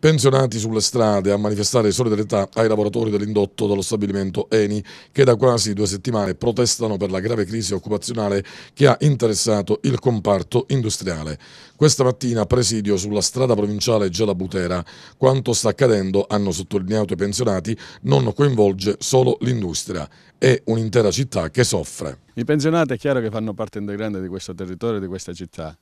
pensionati sulle strade a manifestare solidarietà ai lavoratori dell'indotto dello stabilimento Eni che da quasi due settimane protestano per la grave crisi occupazionale che ha interessato il comparto industriale. Questa mattina presidio sulla strada provinciale Gelabutera. Quanto sta accadendo, hanno sottolineato i pensionati, non coinvolge solo l'industria, è un'intera città che soffre. I pensionati è chiaro che fanno parte integrante di questo territorio, e di questa città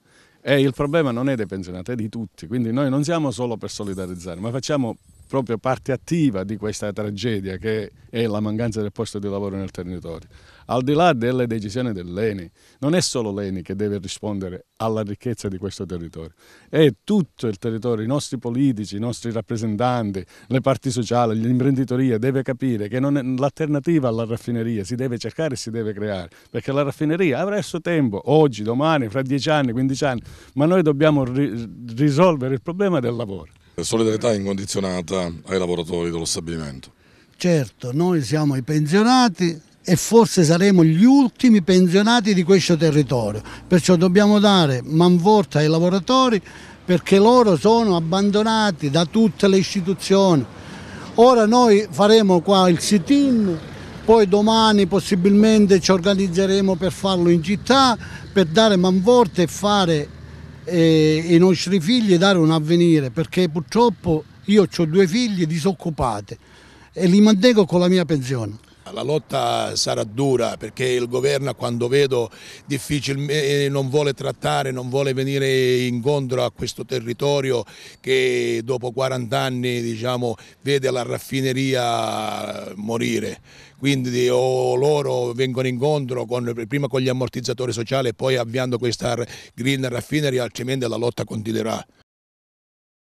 e il problema non è dei pensionati, è di tutti. Quindi noi non siamo solo per solidarizzare, ma facciamo proprio parte attiva di questa tragedia che è la mancanza del posto di lavoro nel territorio. Al di là delle decisioni dell'ENI, non è solo l'ENI che deve rispondere alla ricchezza di questo territorio, è tutto il territorio, i nostri politici, i nostri rappresentanti, le parti sociali, l'imprenditoria deve capire che l'alternativa alla raffineria si deve cercare e si deve creare, perché la raffineria avrà il suo tempo, oggi, domani, fra 10 anni, 15 anni, ma noi dobbiamo ri risolvere il problema del lavoro. Solidarietà incondizionata ai lavoratori dello stabilimento. Certo, noi siamo i pensionati e forse saremo gli ultimi pensionati di questo territorio, perciò dobbiamo dare manforte ai lavoratori perché loro sono abbandonati da tutte le istituzioni. Ora noi faremo qua il sit-in, poi domani possibilmente ci organizzeremo per farlo in città, per dare manforte e fare e, i nostri figli dare un avvenire perché purtroppo io ho due figli disoccupati e li mantengo con la mia pensione. La lotta sarà dura perché il governo quando vedo difficilmente eh, non vuole trattare, non vuole venire incontro a questo territorio che dopo 40 anni diciamo, vede la raffineria morire. Quindi o loro vengono incontro con, prima con gli ammortizzatori sociali e poi avviando questa green raffinery altrimenti la lotta continuerà.